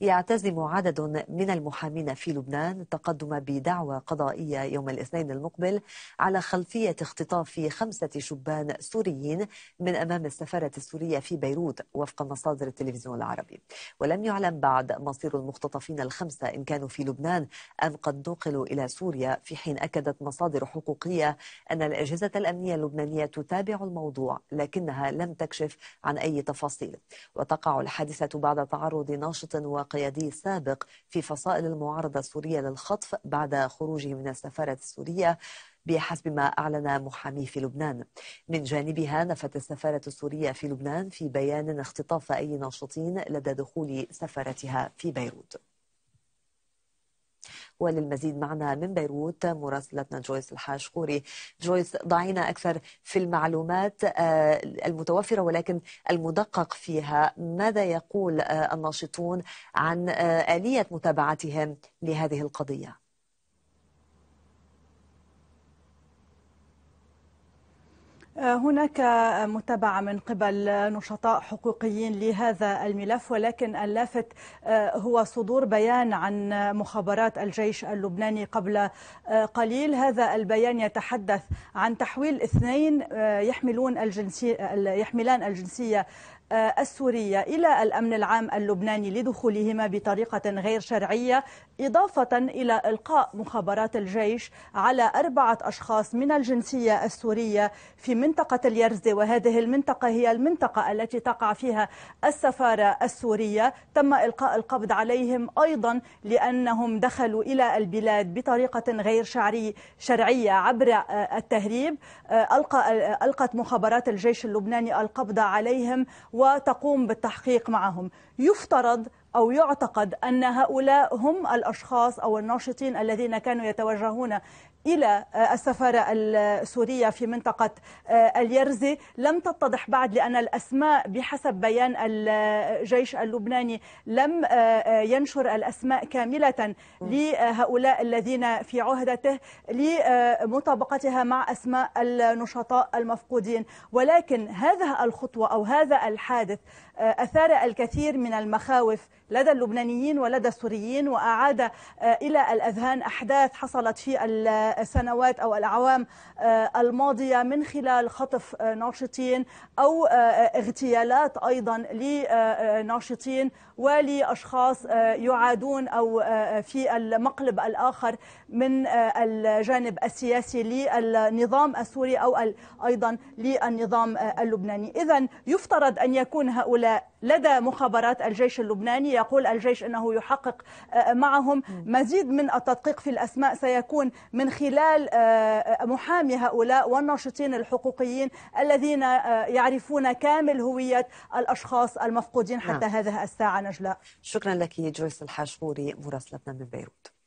يعتزم عدد من المحامين في لبنان التقدم بدعوى قضائية يوم الاثنين المقبل على خلفية اختطاف خمسة شبان سوريين من أمام السفارة السورية في بيروت وفق مصادر التلفزيون العربي ولم يعلم بعد مصير المختطفين الخمسة إن كانوا في لبنان أم قد نقلوا إلى سوريا في حين أكدت مصادر حقوقية أن الأجهزة الأمنية اللبنانية تتابع الموضوع لكنها لم تكشف عن أي تفاصيل وتقع الحادثة بعد تعرض ناشط و القيادي السابق في فصائل المعارضة السورية للخطف بعد خروجه من السفارة السورية بحسب ما أعلن محاميه في لبنان من جانبها نفت السفارة السورية في لبنان في بيان اختطاف أي ناشطين لدى دخول سفارتها في بيروت وللمزيد معنا من بيروت مراسلتنا جويس الحاج خوري جويس ضعينا أكثر في المعلومات آه، المتوفرة ولكن المدقق فيها ماذا يقول آه، الناشطون عن آه، آلية متابعتهم لهذه القضية هناك متابعة من قبل نشطاء حقوقيين لهذا الملف ولكن اللافت آه، هو صدور بيان عن مخابرات الجيش اللبناني قبل آه، قليل هذا البيان يتحدث عن تحويل اثنين آه، يحملون الجنسية يحملان الجنسية السورية إلى الأمن العام اللبناني لدخولهما بطريقة غير شرعية إضافة إلى إلقاء مخابرات الجيش على أربعة أشخاص من الجنسية السورية في من منطقة اليرزة وهذه المنطقة هي المنطقة التي تقع فيها السفارة السورية تم إلقاء القبض عليهم أيضا لأنهم دخلوا إلى البلاد بطريقة غير شعري شرعية عبر آه، التهريب آه، ألقى آه، ألقت مخابرات الجيش اللبناني القبض عليهم وتقوم بالتحقيق معهم يفترض أو يعتقد أن هؤلاء هم الأشخاص أو الناشطين الذين كانوا يتوجهون إلى آه، السفارة السورية في منطقة آه، اليرزي لم تتضح بعد لأن الأسماء بحسب بيان الجيش آه، اللبناني لم ينشر الأسماء كاملة لهؤلاء الذين في عهدته لمطابقتها مع أسماء النشطاء المفقودين ولكن هذا الخطوة أو هذا الحادث أثار الكثير من المخاوف لدى اللبنانيين ولدى السوريين وأعاد آه، إلى الأذهان أحداث حصلت في السنوات أو الأعوام آه، الماضية من خلال خطف آه، ناشطين أو اغتيالات أيضا لناشطين ولأشخاص يعادون أو في المقلب الآخر من الجانب السياسي للنظام السوري أو أيضا للنظام اللبناني إذا يفترض أن يكون هؤلاء لدى مخابرات الجيش اللبناني يقول الجيش أنه يحقق آه، معهم مزيد من التدقيق في الأسماء سيكون من خلال آه، آه، محامي هؤلاء والناشطين الحقوقيين الذين يعرفون كامل هوية الأشخاص المفقودين حتى نعم. هذه الساعة نجلاء شكرا لك جويس الحاشوري مراسلتنا من بيروت